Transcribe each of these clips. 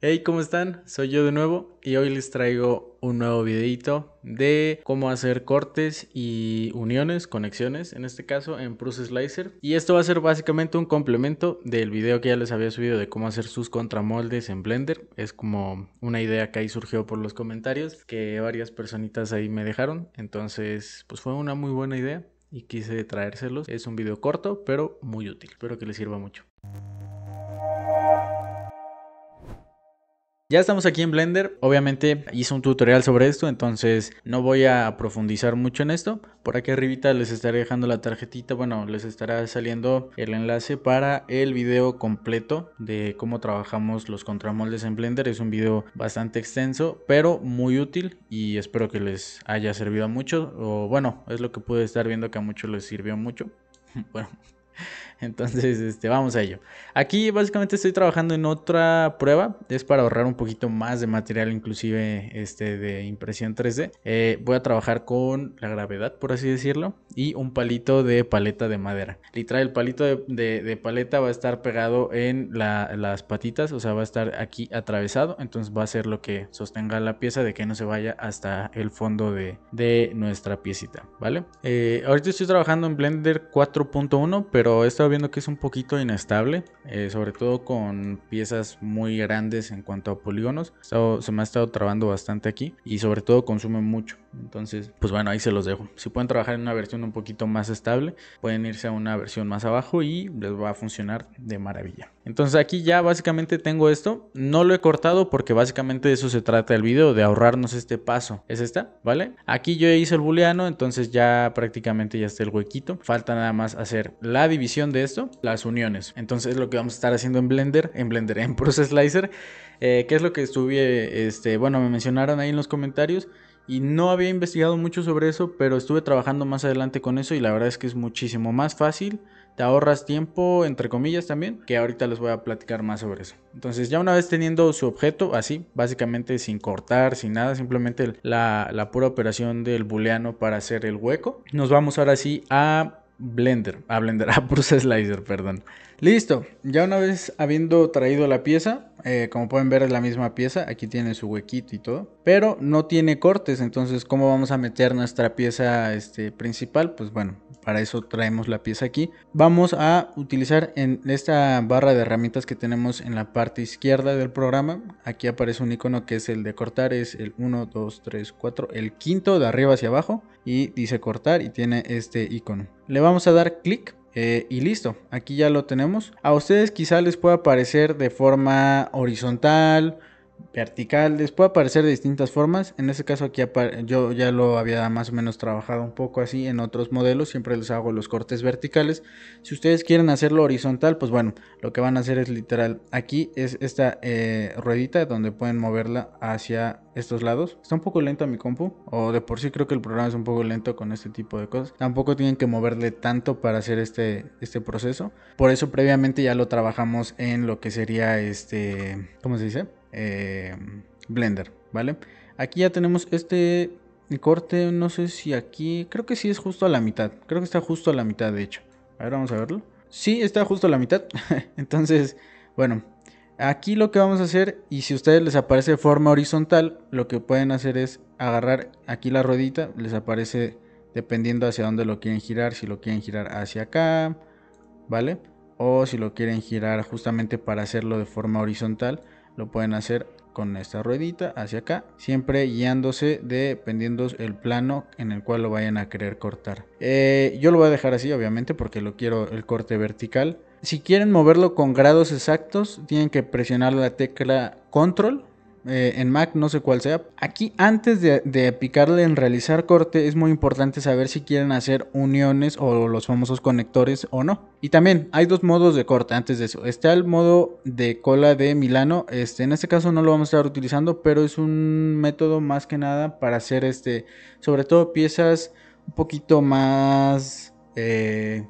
Hey, ¿cómo están? Soy yo de nuevo y hoy les traigo un nuevo videito de cómo hacer cortes y uniones, conexiones, en este caso en Prusa Slicer. Y esto va a ser básicamente un complemento del video que ya les había subido de cómo hacer sus contramoldes en Blender. Es como una idea que ahí surgió por los comentarios que varias personitas ahí me dejaron. Entonces, pues fue una muy buena idea y quise traérselos. Es un video corto, pero muy útil. Espero que les sirva mucho. Ya estamos aquí en Blender, obviamente hice un tutorial sobre esto, entonces no voy a profundizar mucho en esto. Por aquí arribita les estaré dejando la tarjetita, bueno, les estará saliendo el enlace para el video completo de cómo trabajamos los contramoldes en Blender. Es un video bastante extenso, pero muy útil y espero que les haya servido mucho. O bueno, es lo que pude estar viendo que a muchos les sirvió mucho. bueno, entonces, este, vamos a ello. Aquí básicamente estoy trabajando en otra prueba. Es para ahorrar un poquito más de material, inclusive este de impresión 3D. Eh, voy a trabajar con la gravedad, por así decirlo, y un palito de paleta de madera. Literal, el palito de, paleta va a estar pegado en las patitas, o sea, va a estar aquí atravesado. Entonces va a ser lo que sostenga la pieza de que no se vaya hasta el fondo de, nuestra piecita, ¿vale? Eh, ahorita estoy trabajando en Blender 4.1, pero esta viendo que es un poquito inestable, eh, sobre todo con piezas muy grandes en cuanto a polígonos. se me ha estado trabando bastante aquí y sobre todo consume mucho. Entonces, pues bueno, ahí se los dejo. Si pueden trabajar en una versión un poquito más estable, pueden irse a una versión más abajo y les va a funcionar de maravilla. Entonces aquí ya básicamente tengo esto. No lo he cortado porque básicamente de eso se trata el video, de ahorrarnos este paso. Es esta, ¿vale? Aquí yo hice el booleano, entonces ya prácticamente ya está el huequito. Falta nada más hacer la división de esto, las uniones. Entonces lo que vamos a estar haciendo en Blender, en Blender, en Process Slicer. Eh, ¿Qué es lo que estuve, este, bueno, me mencionaron ahí en los comentarios? Y no había investigado mucho sobre eso, pero estuve trabajando más adelante con eso y la verdad es que es muchísimo más fácil. Te ahorras tiempo, entre comillas también, que ahorita les voy a platicar más sobre eso. Entonces ya una vez teniendo su objeto así, básicamente sin cortar, sin nada, simplemente la, pura operación del booleano para hacer el hueco, nos vamos ahora sí a Blender, a Blender, a Bruce Slicer, perdón. Listo, ya una vez habiendo traído la pieza, eh, como pueden ver es la misma pieza, aquí tiene su huequito y todo, pero no tiene cortes, entonces ¿cómo vamos a meter nuestra pieza este, principal? Pues bueno, para eso traemos la pieza aquí. Vamos a utilizar en esta barra de herramientas que tenemos en la parte izquierda del programa, aquí aparece un icono que es el de cortar, es el 1, 2, 3, 4, el quinto de arriba hacia abajo y dice cortar y tiene este icono. Le vamos a dar clic eh, y listo, aquí ya lo tenemos. A ustedes quizá les pueda aparecer de forma horizontal verticales, puede aparecer de distintas formas. En este caso aquí yo ya lo había más o menos trabajado un poco así en otros modelos, siempre les hago los cortes verticales. Si ustedes quieren hacerlo horizontal, pues bueno, lo que van a hacer es literal, aquí es esta eh, ruedita donde pueden moverla hacia estos lados. Está un poco lenta mi compu, o de por sí creo que el programa es un poco lento con este tipo de cosas. Tampoco tienen que moverle tanto para hacer este, este proceso. Por eso previamente ya lo trabajamos en lo que sería este, ¿cómo se dice? Em, Blender, ¿vale? Aquí ya tenemos este corte, no sé si aquí, creo que sí es justo a la mitad, creo que está justo a la mitad de hecho. A ver, vamos a verlo. Sí, está justo a la mitad, entonces, bueno, aquí lo que vamos a hacer, y si a ustedes les aparece de forma horizontal, lo que pueden hacer es agarrar aquí la ruedita, les aparece dependiendo hacia dónde lo quieren girar, si lo quieren girar hacia acá, ¿vale? O si lo quieren girar justamente para hacerlo de forma horizontal, lo pueden hacer con esta ruedita hacia acá, siempre guiándose dependiendo el plano en el cual lo vayan a querer cortar. Eh, yo lo voy a dejar así obviamente porque lo quiero el corte vertical. Si quieren moverlo con grados exactos, tienen que presionar la tecla control eh, en Mac, no sé cuál sea. Aquí antes de, picarle en realizar corte es muy importante saber si quieren hacer uniones o los famosos conectores o no. Y también hay dos modos de corte antes de eso. Está el modo de cola de Milano. Este, en este caso no lo vamos a estar utilizando, pero es un método más que nada para hacer este, sobre todo piezas un poquito más... Eh,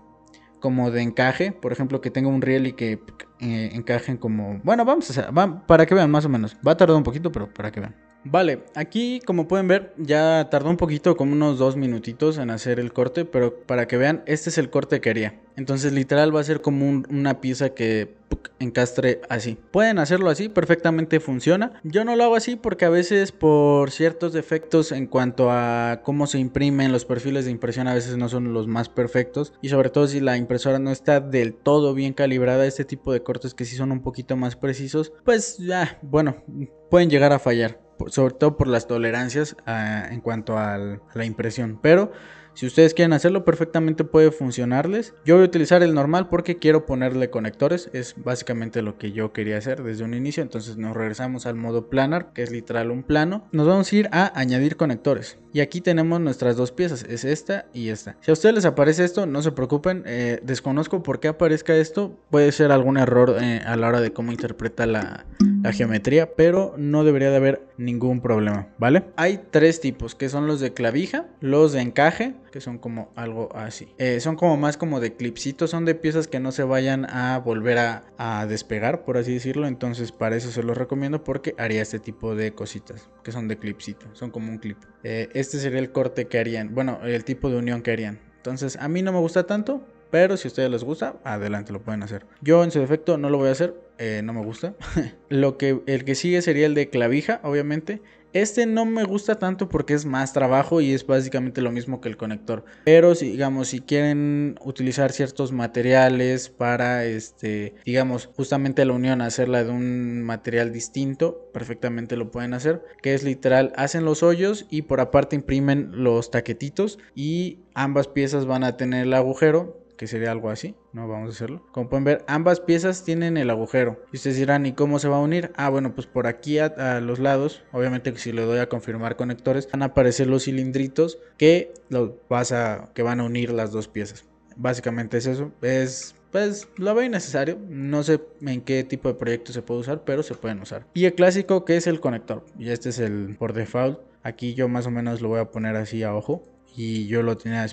como de encaje, por ejemplo, que tenga un riel y que eh, encajen como, bueno, vamos a hacer, para que vean más o menos, va a tardar un poquito, pero para que vean. Vale, aquí como pueden ver ya tardó un poquito, como unos dos minutitos en hacer el corte, pero para que vean, este es el corte que haría. Entonces literal va a ser como una pieza que encastre así. Pueden hacerlo así, perfectamente funciona. Yo no lo hago así porque a veces por ciertos defectos en cuanto a cómo se imprimen los perfiles de impresión a veces no son los más perfectos. Y sobre todo si la impresora no está del todo bien calibrada, este tipo de cortes que sí son un poquito más precisos, pues ya bueno, pueden llegar a fallar sobre todo por las tolerancias ah, en cuanto a la impresión. Pero si ustedes quieren hacerlo, perfectamente puede funcionarles. Yo voy a utilizar el normal porque quiero ponerle conectores. Es básicamente lo que yo quería hacer desde un inicio. Entonces nos regresamos al modo planar, que es literal un plano. Nos vamos a ir a añadir conectores. Y aquí tenemos nuestras dos piezas, es esta y esta. Si a ustedes les aparece esto, no se preocupen. Eh, desconozco por qué aparezca esto. Puede ser algún error eh, a la hora de cómo interpreta la, geometría, pero no debería de haber ningún problema, ¿vale? Hay tres tipos, que son los de clavija, los de encaje que son como algo así. Eh, son como más como de clipsitos, son de piezas que no se vayan a volver a, despegar, por así decirlo. Entonces para eso se los recomiendo porque haría este tipo de cositas que son de clipsito, son como un clip. Eh, este sería el corte que harían, bueno, el tipo de unión que harían. Entonces a mí no me gusta tanto, pero si a ustedes les gusta, adelante, lo pueden hacer. Yo en su defecto no lo voy a hacer, eh, no me gusta. lo que, el que sigue sería el de clavija, obviamente. Este no me gusta tanto porque es más trabajo y es básicamente lo mismo que el conector. Pero si, digamos, si quieren utilizar ciertos materiales para, este, digamos, justamente la unión, hacerla de un material distinto, perfectamente lo pueden hacer. Que es literal, hacen los hoyos y por aparte imprimen los taquetitos y ambas piezas van a tener el agujero que sería algo así, ¿no? Vamos a hacerlo. Como pueden ver, ambas piezas tienen el agujero. Y ustedes dirán, ¿y cómo se va a unir? Ah, bueno, pues por aquí a, los lados, obviamente que si le doy a confirmar conectores, van a aparecer los cilindritos que, los vas a, que van a unir las dos piezas. Básicamente es eso. Es pues lo veo innecesario. No sé en qué tipo de proyecto se puede usar, pero se pueden usar. Y el clásico que es el conector. Y este es el por default. Aquí yo más o menos lo voy a poner así a ojo y yo lo tenía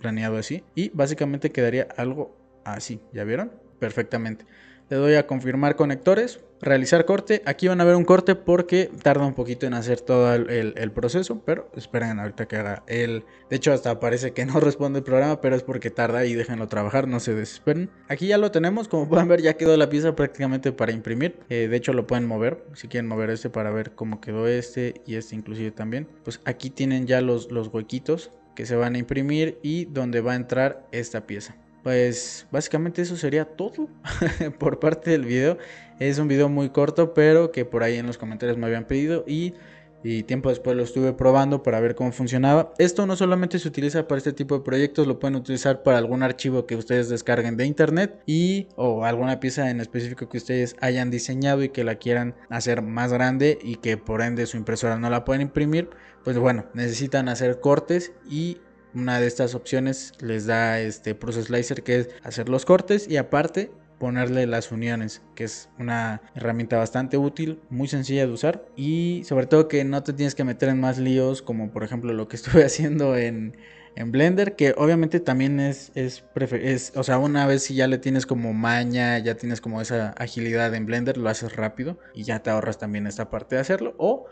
planeado así y básicamente quedaría algo así, ¿ya vieron? Perfectamente. Le doy a confirmar conectores, realizar corte. Aquí van a ver un corte porque tarda un poquito en hacer todo el, proceso, pero esperen ahorita que haga el... De hecho, hasta parece que no responde el programa, pero es porque tarda y déjenlo trabajar, no se desesperen. Aquí ya lo tenemos, como pueden ver ya quedó la pieza prácticamente para imprimir. Eh, de hecho, lo pueden mover, si quieren mover este para ver cómo quedó este y este inclusive también. Pues aquí tienen ya los, los huequitos que se van a imprimir y donde va a entrar esta pieza. Pues básicamente eso sería todo por parte del video. Es un video muy corto, pero que por ahí en los comentarios me habían pedido y y tiempo después lo estuve probando para ver cómo funcionaba. Esto no solamente se utiliza para este tipo de proyectos, lo pueden utilizar para algún archivo que ustedes descarguen de internet y o alguna pieza en específico que ustedes hayan diseñado y que la quieran hacer más grande y que por ende su impresora no la pueden imprimir, pues bueno, necesitan hacer cortes y una de estas opciones les da este Process Slicer que es hacer los cortes y aparte ponerle las uniones, que es una herramienta bastante útil, muy sencilla de usar y sobre todo que no te tienes que meter en más líos como por ejemplo lo que estuve haciendo en, en Blender, que obviamente también es, es, es, o sea, una vez si ya le tienes como maña, ya tienes como esa agilidad en Blender, lo haces rápido y ya te ahorras también esta parte de hacerlo o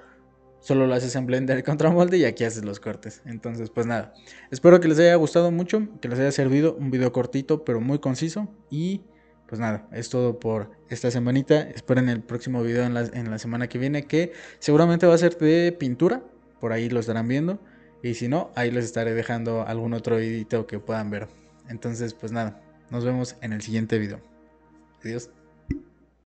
solo lo haces en Blender contra molde y aquí haces los cortes. Entonces, pues nada, espero que les haya gustado mucho, que les haya servido un video cortito pero muy conciso y pues nada, es todo por esta semanita. Esperen el próximo video en la, semana que viene que seguramente va a ser de pintura. Por ahí lo estarán viendo. Y si no, ahí les estaré dejando algún otro video que puedan ver. Entonces, pues nada, nos vemos en el siguiente video. Adiós.